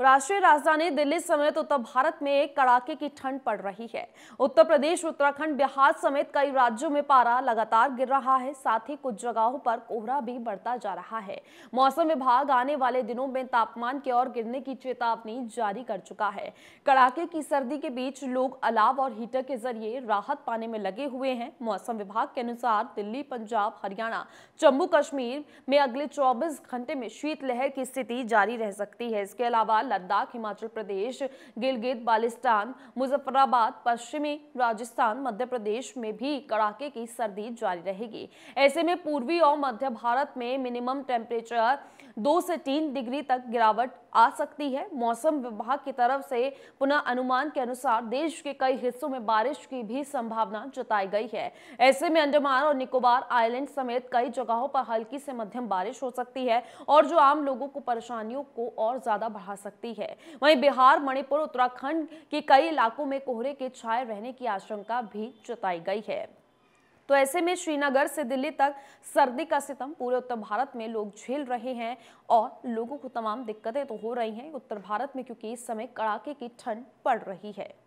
राष्ट्रीय राजधानी दिल्ली समेत उत्तर भारत में कड़ाके की ठंड पड़ रही है उत्तर प्रदेश उत्तराखंड बिहार समेत कई राज्यों में पारा लगातार गिर रहा है साथ ही कुछ जगहों पर कोहरा भी बढ़ता जा रहा है मौसम विभाग आने वाले दिनों में तापमान की ओर गिरने की चेतावनी जारी कर चुका है कड़ाके की सर्दी के बीच लोग अलाव और हीटर के जरिए राहत पाने में लगे हुए हैं मौसम विभाग के अनुसार दिल्ली पंजाब हरियाणा जम्मू कश्मीर में अगले चौबीस घंटे में शीतलहर की स्थिति जारी रह सकती है इसके अलावा लद्दाख हिमाचल प्रदेश गिलगित बालिस्तान मुजफ्फराबाद पश्चिमी राजस्थान मध्य प्रदेश में भी कड़ाके की सर्दी जारी रहेगी ऐसे में पूर्वी और मध्य भारत में मिनिमम टेम्परेचर दो से तीन डिग्री तक गिरावट आ सकती है मौसम विभाग की तरफ से पुनः अनुमान के अनुसार देश के कई हिस्सों में बारिश की भी संभावना जताई गई है ऐसे में अंडमान और निकोबार आइलैंड समेत कई जगहों पर हल्की से मध्यम बारिश हो सकती है और जो आम लोगों को परेशानियों को और ज्यादा बढ़ा सकती सकती है वहीं बिहार मणिपुर उत्तराखंड के कई इलाकों में कोहरे के छाये रहने की आशंका भी जताई गई है तो ऐसे में श्रीनगर से दिल्ली तक सर्दी का सितम पूरे उत्तर भारत में लोग झेल रहे हैं और लोगों को तमाम दिक्कतें तो हो रही हैं उत्तर भारत में क्योंकि इस समय कड़ाके की ठंड पड़ रही है